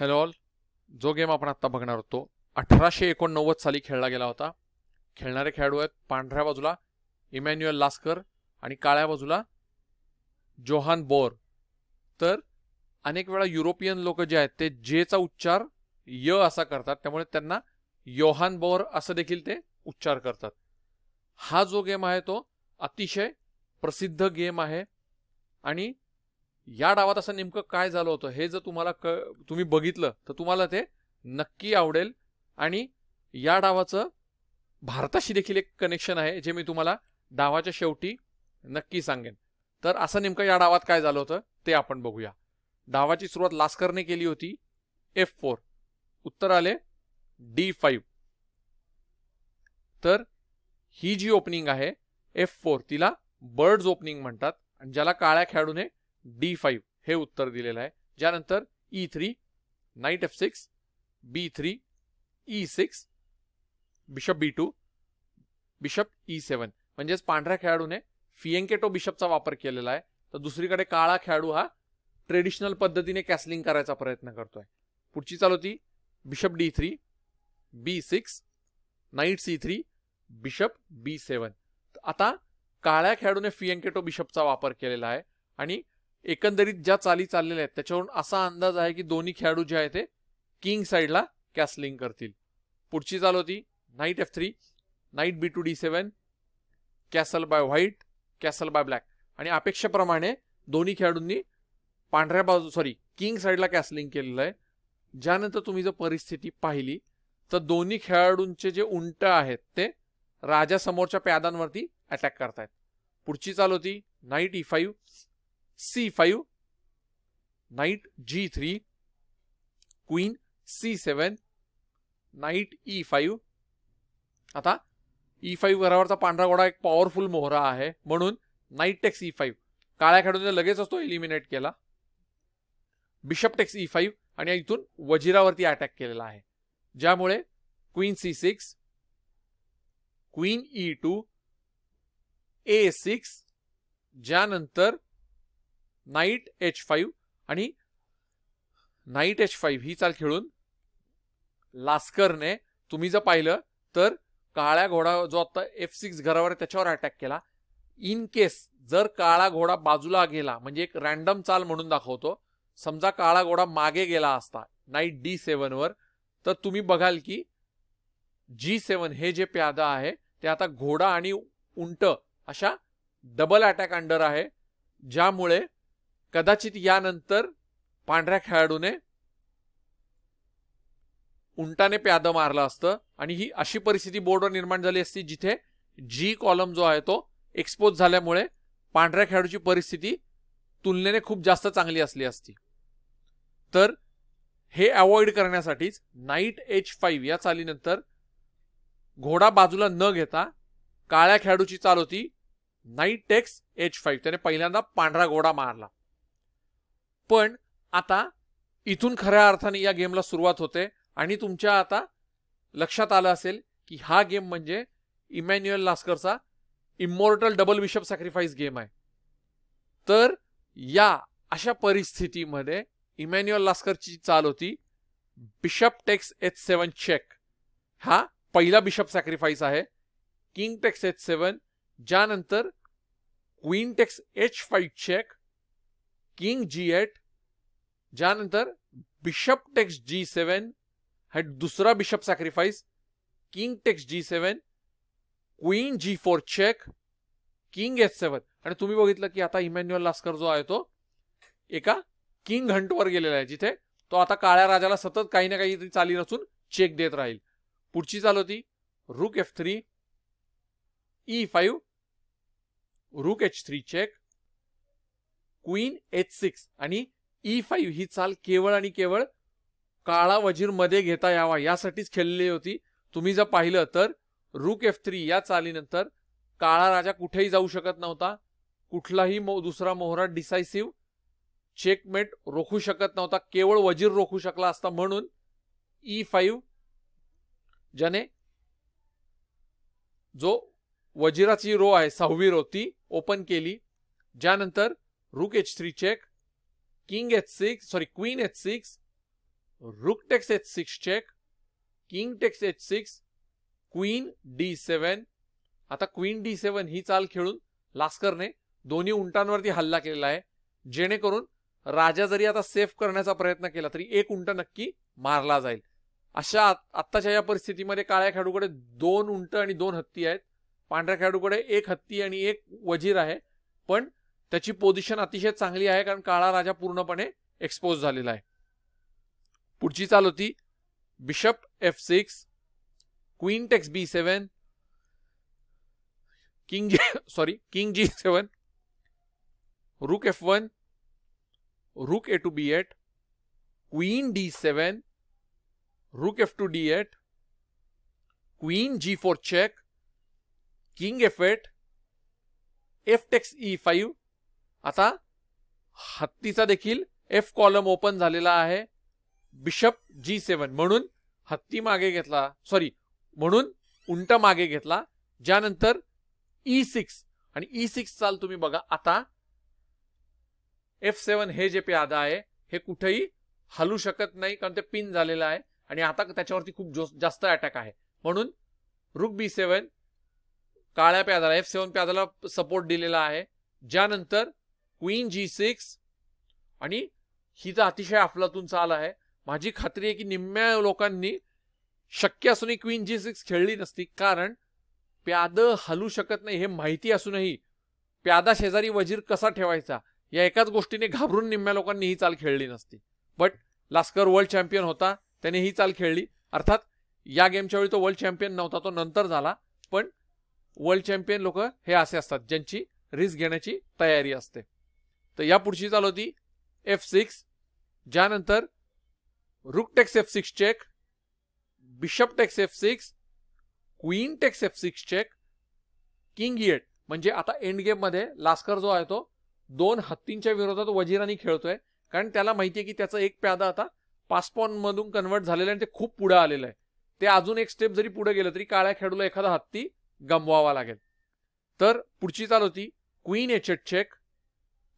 hello all जो game आपण आत्ता बघणार होतो अठराशे एकोणनव्वद साली खेळला गेला होता खेळणारे खेळाडू आहेत पांढऱ्या बाजूला इमॅन्युएल लास्कर आणि काळ्या बाजूला जोहान बोर तर अनेक वेळा युरोपियन लोक जे आहेत ते जेचा उच्चार य असा करतात त्यामुळे त्यांना योहान बोर असं देखील ते उच्चार करतात हा जो गेम आहे तो अतिशय प्रसिद्ध गेम आहे आणि या डावात असं नेमकं काय झालं होतं हे जर तुम्हाला क तुम्ही बघितलं तर तुम्हाला ते नक्की आवडेल आणि या डावाचं भारताशी देखील एक कनेक्शन आहे जे मी तुम्हाला डावाच्या शेवटी नक्की सांगेन तर असं नेमकं या डावात काय झालं होतं ते आपण बघूया डावाची सुरुवात लास्करने केली होती एफ फोर उत्तर आले डी फाईव्ह तर ही जी ओपनिंग आहे एफ फोर तिला बर्ड्स ओपनिंग म्हणतात आणि ज्याला काळ्या खेळाडूने डी फाईव्ह हे उत्तर दिलेलं आहे ज्यानंतर E three knight F six B three E six bishop B two bishop E seven म्हणजेच पांढऱ्या खेळाडूने फिएंकेटो बिशपचा वापर केलेला आहे तर दुसरीकडे काळा खेळाडू हा ट्रेडिशनल पद्धतीने कॅसलिंग करायचा प्रयत्न करतोय पुढची चाल होती bishop D three B six knight C three bishop B seven आता काळ्या खेळाडूने फिएंकेटो बिशपचा वापर केलेला आहे आणि एकंदरीत ज्या चाली चाललेल्या आहेत त्याच्यावरून असा अंदाज आहे की दोन्ही खेळाडू जे आहेत ते किंग साईडला कॅसलिंग करतील पुढची चाल होती knight F three knight B two D seven castle by white castle by black आणि अपेक्षेप्रमाणे दोन्ही खेळाडूंनी पांढऱ्या बाजू सॉरी किंग साईडला कॅसलिंग केलेलं आहे ज्यानंतर तुम्ही जर परिस्थिती पाहिली तर दोन्ही खेळाडूंचे जे उंट आहेत ते राजासमोरच्या प्यादांवरती अटॅक करतायत पुढची चाल होती knight E five c5 knight g3 queen c7 knight E five आता ई e फाईव्ह घरावरचा पांढरा घोडा एक पॉवरफुल मोहरा आहे म्हणून नाईट टेक्स ई काळ्या खेळाडूने लगेचच तो एलिमिनेट केला बिशप टेक्स ई फाईव्ह आणि इथून वजिरावरती अटॅक केलेला आहे ज्यामुळे queen C six queen E two A six ज्यानंतर नाईट एच फाईव्ह आणि नाईट एच फाईव्ह ही चाल खेळून लास्करने तुम्ही जर पाहिलं तर काळ्या घोडा जो आता एफ सिक्स घरावर त्याच्यावर अटॅक केला इन केस जर काळा घोडा बाजूला गेला म्हणजे एक रॅन्डम चाल म्हणून दाखवतो समजा काळा घोडा मागे गेला असता नाईट डी सेवनवर तर तुम्ही बघाल की जी सेवन हे जे प्यादा आहे ते आता घोडा आणि उंट अशा डबल अटॅक अंडर आहे ज्यामुळे कदाचित यानंतर पांढऱ्या खेळाडूने उंटाने प्याद मारलं असतं आणि ही अशी परिस्थिती बोर्डवर निर्माण झाली असती जिथे जी कॉलम जो आहे तो एक्सपोज झाल्यामुळे पांढऱ्या खेळाडूची परिस्थिती तुलनेने खूप जास्त चांगली असली असती तर हे अवॉइड करण्यासाठीच नाईट एच फाईव्ह या चालीनंतर घोडा बाजूला न घेता काळ्या खेळाडूची चाल होती नाईट टेक्स एच फाईव्ह त्याने पहिल्यांदा पांढरा घोडा मारला पण आता इथून खऱ्या अर्थाने या गेमला सुरुवात होते आणि तुमच्या आता लक्षात आलं असेल की हा गेम म्हणजे इमॅन्युएल लास्करचा immortal double bishop sacrifice game आहे तर या अशा परिस्थितीमध्ये इमॅन्युअल लास्करची चाल होती bishop takes H seven check हा पहिला बिशप सॅक्रिफाईस आहे किंग टेक्स एच सेवन ज्यानंतर queen takes H five check king G eight ज्यानंतर बिशप टेक्स जी सेवन हा दुसरा bishop sacrifice king takes G seven queen G four check king H seven आणि तुम्ही बघितलं की आता इमॅन्युअल लास्कर जो आहे तो एका किंग हंटवर गेलेला आहे जिथे तो आता काळ्या राजाला सतत काही ना काही चाली नसून चेक देत राहील पुढची चाल होती rook F three E five rook H three check queen H six आणि ई e फाईव्ह ही चाल केवळ आणि केवळ काळा वजीर मध्ये घेता यावा यासाठीच खेळलेली होती तुम्ही जर पाहिलं तर रुक एफ थ्री या चालीनंतर काळा राजा कुठेही जाऊ शकत नव्हता कुठलाही मो दुसरा मोहरा डिसायसिव्ह चेकमेट रोखू शकत नव्हता केवळ वजीर रोखू शकला असता म्हणून ई e फाईव्ह ज्याने जो वजीराची रो आहे सहावी रो ती ओपन केली ज्यानंतर rook H three check king H six sorry queen H six rook takes H six check king takes H six queen D आता क्वीन डी सेवन ही चाल खेळून लास्करने दोन्ही उंटांवरती हल्ला केलेला आहे जेणेकरून राजा जरी आता सेफ करण्याचा प्रयत्न केला तरी एक उंट नक्की मारला जाईल अशा आत्ताच्या या परिस्थितीमध्ये काळ्या खेळाडूकडे दोन उंट आणि दोन हत्ती आहेत पांढऱ्या खेळाडूकडे एक हत्ती आणि एक वजीर आहे पण त्याची पोझिशन अतिशय चांगली आहे कारण काळा राजा पूर्णपणे एक्सपोज झालेला आहे पुढची चाल होती bishop F six queen takes B seven king sorry king G seven rook F one rook A two B eight queen D seven rook F two D eight queen G four check king F eight F takes E five आता हत्तीचा देखील F column open झालेला आहे bishop जी सेवन म्हणून हत्ती मागे घेतला sorry म्हणून उंट मागे घेतला ज्यानंतर ई e सिक्स आणि ई e सिक्स चाल तुम्ही बघा आता एफ सेवन हे जे प्यादा आहे हे कुठेही हलू शकत नाही कारण ते पिन झालेलं आहे आणि आता त्याच्यावरती खूप जास्त अटॅक आहे म्हणून रुक बी सेवन काळ्या प्यादाला एफ सेवन प्यादाला सपोर्ट दिलेला आहे ज्यानंतर क्वीन जी सिक्स आणि ही तर अतिशय अफलातून चाल आहे माझी खात्री आहे की निम्म्या लोकांनी शक्य असूनही क्वीन जी सिक्स खेळली नसती कारण प्याद हलू शकत नाही हे माहिती असूनही प्यादा शेजारी वजीर कसा ठेवायचा या एकाच गोष्टीने घाबरून निम्म्या लोकांनी ही चाल खेळली नसती बट लास्कर वर्ल्ड चॅम्पियन होता त्याने ही चाल खेळली अर्थात या गेमच्या वेळी तो वर्ल्ड चॅम्पियन नव्हता तो नंतर झाला पण वर्ल्ड चॅम्पियन लोक हे असे असतात ज्यांची रिस्क घेण्याची तयारी असते तर पुढची चाल होती एफ सिक्स ज्यानंतर takes F six check bishop takes F six queen takes F six check king येट म्हणजे आता एंड गेममध्ये लास्कर जो आहे तो दोन हत्तींच्या विरोधात वजीरानी खेळतोय कारण त्याला माहिती आहे की त्याचा एक प्यादा आता मधून कन्वर्ट झालेलं आणि ते खूप पुढे आलेलं आहे ते अजून एक स्टेप जरी पुढे गेलं तरी काळ्या खेळाडूला एखादा हत्ती गमवावा लागेल तर पुढची चाल होती queen H eight check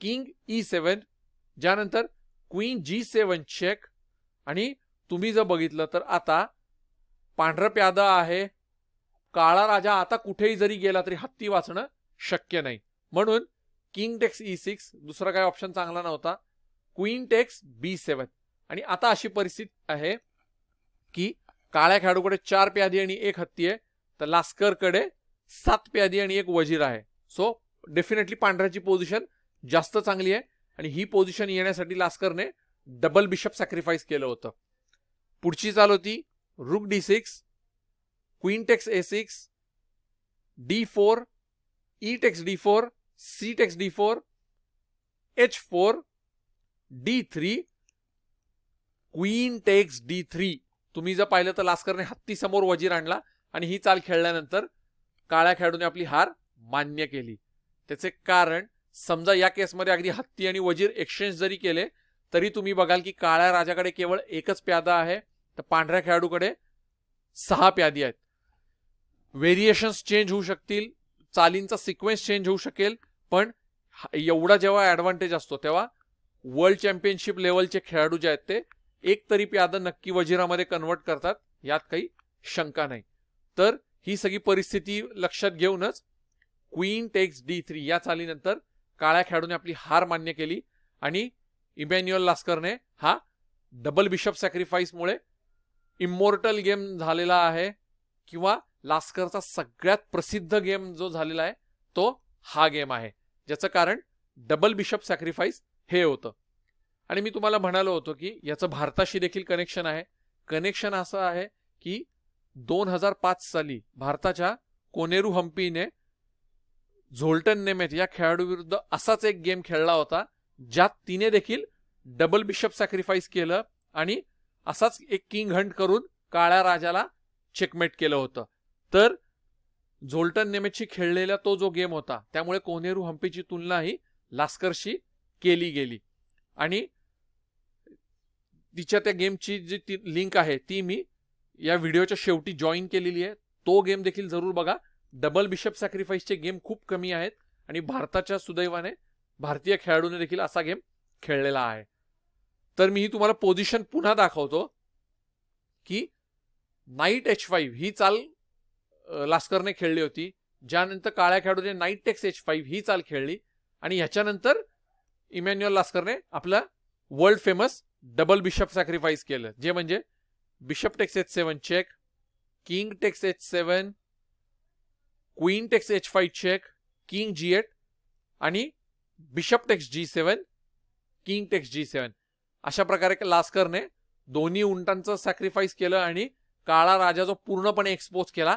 king E seven ज्यानंतर क्वीन जी सेवन चेक आणि तुम्ही जर बघितलं तर आता पांढरं प्याद आहे काळा राजा आता कुठेही जरी गेला तरी हत्ती वाचणं शक्य नाही म्हणून किंग टेक्स ई सिक्स दुसरा काही ऑप्शन चांगला नव्हता क्वीन टेक्स बी सेवन आणि आता अशी परिस्थिती आहे की काळ्या खेळाडूकडे चार प्यादी आणि एक हत्ती आहे तर लास्करकडे सात प्यादी आणि एक वजीर आहे सो डेफिनेटली पांढऱ्याची पोझिशन जास्त चांगली आहे आणि ही पोझिशन येण्यासाठी लास्करने डबल बिशप सॅक्रिफाईस केलं होतं पुढची चाल होती rook D six takes A six D four E takes D four C takes D four H four D three queen takes D three तुम्ही जर पाहिलं तर लास्करने हत्तीसमोर वजीर आणला आणि ही चाल खेळल्यानंतर काळ्या खेळाडूने आपली हार मान्य केली त्याचे कारण समजा या केसमध्ये अगदी हत्ती आणि वजीर एक्सचेंज जरी केले तरी तुम्ही बघाल की काळ्या राजाकडे केवळ एकच प्यादा आहे तर पांढऱ्या खेळाडूकडे सहा प्यादी आहेत व्हेरिएशन्स चेंज होऊ शकतील चालींचा सिक्वेन्स चेंज होऊ शकेल पण एवढा जेव्हा ॲडव्हान्टेज असतो तेव्हा वर्ल्ड चॅम्पियनशिप लेवलचे खेळाडू जे आहेत ते एक तरी प्यादा नक्की वजिरामध्ये कन्वर्ट करतात यात काही शंका नाही तर ही सगळी परिस्थिती लक्षात घेऊनच क्वीन टेक्स डी थ्री या चालीनंतर काळ्या खेळाडूने आपली हार मान्य केली आणि इमॅन्युअल लास्करने हा डबल बिशप सॅक्रिफाईसमुळे इमोर्टल गेम झालेला आहे किंवा लास्करचा सगळ्यात प्रसिद्ध गेम जो झालेला आहे तो हा गेम आहे ज्याचं कारण डबल बिशप सॅक्रिफाईस हे होतं आणि मी तुम्हाला म्हणालो होतो की याचं भारताशी देखील कनेक्शन आहे कनेक्शन असं आहे की दोन हजार पाच साली भारताच्या कोनेरू हम्पीने झोल्टन नेमेट या खेळाडूविरुद्ध असाच एक गेम खेळला होता ज्यात तिने देखील डबल बिशप सॅक्रिफाईस केलं आणि असाच एक किंग हंट करून काळ्या राजाला चेकमेट केलं होतं तर झोल्टन नेमेटशी खेळलेला तो जो गेम होता त्यामुळे कोनेरू हम्पीची तुलना ही लास्करशी केली गेली आणि तिच्या त्या गेमची जी ती लिंक आहे ती मी या व्हिडिओच्या शेवटी जॉईन केलेली आहे तो गेम देखील जरूर बघा डबल बिशप सॅक्रिफाईसचे गेम खूप कमी आहेत आणि भारताच्या सुदैवाने भारतीय खेळाडूने देखील असा गेम खेळलेला आहे तर मी ही तुम्हाला पोझिशन पुन्हा दाखवतो की नाईट एच फाईव्ह ही चाल लास्करने खेळली होती ज्यानंतर काळ्या खेळाडूने नाईट टेक्स एच फाईव्ह ही चाल खेळली आणि ह्याच्यानंतर इमॅन्युअल लास्करने आपला world famous double bishop sacrifice केलं जे म्हणजे bishop takes H seven check king takes H seven queen takes H five check king G eight आणि bishop takes G seven king takes G seven अशा प्रकारे लास्करने दोन्ही उंटांचं sacrifice केलं आणि काळा राजा जो पूर्णपणे एक्सपोज केला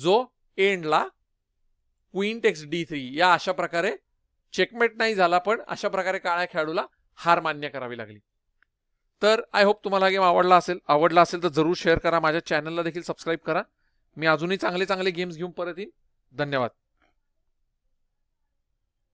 जो एंडला क्वीन टेक्स डी थ्री या अशा प्रकारे चेकमेट नाही झाला पण अशा प्रकारे काळ्या खेळाडूला हार मान्य करावी लागली तर आय होप तुम्हाला गेम आवडला असेल आवडला असेल तर जरूर शेअर करा माझ्या चॅनलला देखील सबस्क्राईब करा मी अजूनही चांगले चांगले गेम्स घेऊन परत येईन धन्यवाद